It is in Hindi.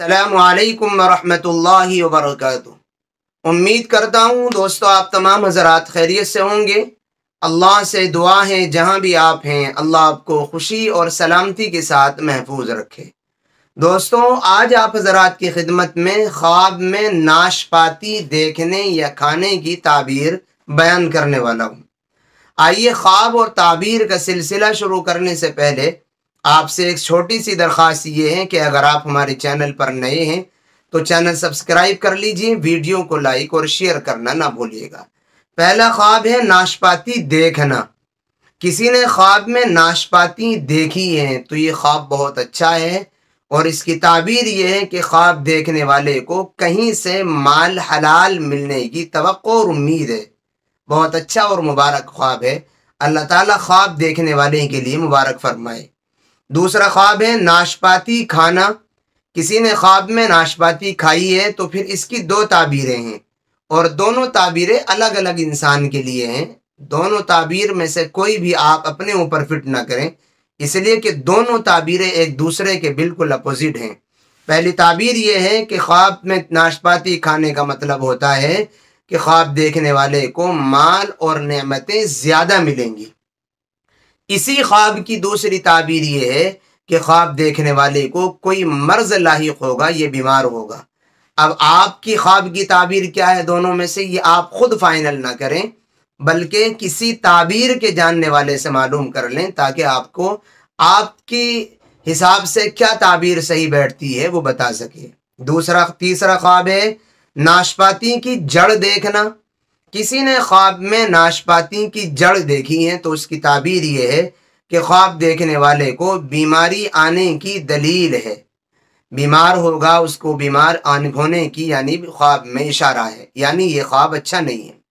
अल्लाम वरहमल वर्क उम्मीद करता हूँ दोस्तों आप तमाम हजरात खैरियत से होंगे अल्लाह से दुआ है जहाँ भी आप हैं अल्लाह आपको खुशी और सलामती के साथ महफूज रखे दोस्तों आज आप हजरात की खिदमत में ख्वाब में नाशपाती देखने या खाने की ताबीर बयान करने वाला हूँ आइए ख्वाब और ताबीर का सिलसिला शुरू करने से पहले आपसे एक छोटी सी दरख्वास्त ये है कि अगर आप हमारे चैनल पर नए हैं तो चैनल सब्सक्राइब कर लीजिए वीडियो को लाइक और शेयर करना ना भूलिएगा पहला ख्वाब है नाशपाती देखना किसी ने ख्वाब में नाशपाती देखी है तो ये ख्वाब बहुत अच्छा है और इसकी ताबीर ये है कि ख्वाब देखने वाले को कहीं से माल हलाल मिलने की तो और उम्मीद है बहुत अच्छा और मुबारक ख्वाब है अल्लाह ताला ख्वाब देखने वाले के लिए मुबारक फरमाए दूसरा ख्वाब है नाशपाती खाना किसी ने ख्वाब में नाशपाती खाई है तो फिर इसकी दो ताबीरें हैं और दोनों ताबीरें अलग अलग इंसान के लिए हैं दोनों ताबीर में से कोई भी आप अपने ऊपर फिट ना करें इसलिए कि दोनों ताबीरें एक दूसरे के बिल्कुल अपोजिट हैं पहली ताबीर ये है कि ख्वाब में नाशपाती खाने का मतलब होता है कि ख्वाब देखने वाले को माल और नमतें ज़्यादा मिलेंगी इसी ख्वाब की दूसरी ताबीर ये है कि ख्वाब देखने वाले को कोई मर्ज लाक होगा ये बीमार होगा अब आपकी ख्वाब की ताबीर क्या है दोनों में से ये आप खुद फाइनल ना करें बल्कि किसी ताबीर के जानने वाले से मालूम कर लें ताकि आपको आपकी हिसाब से क्या ताबीर सही बैठती है वो बता सके दूसरा तीसरा ख्वाब है नाशपाती की जड़ देखना किसी ने ख्वाब में नाशपाती की जड़ देखी है तो उसकी ताबीर यह है कि ख्वाब देखने वाले को बीमारी आने की दलील है बीमार होगा उसको बीमार आने होने की यानी ख्वाब में इशारा है यानी ये ख्वाब अच्छा नहीं है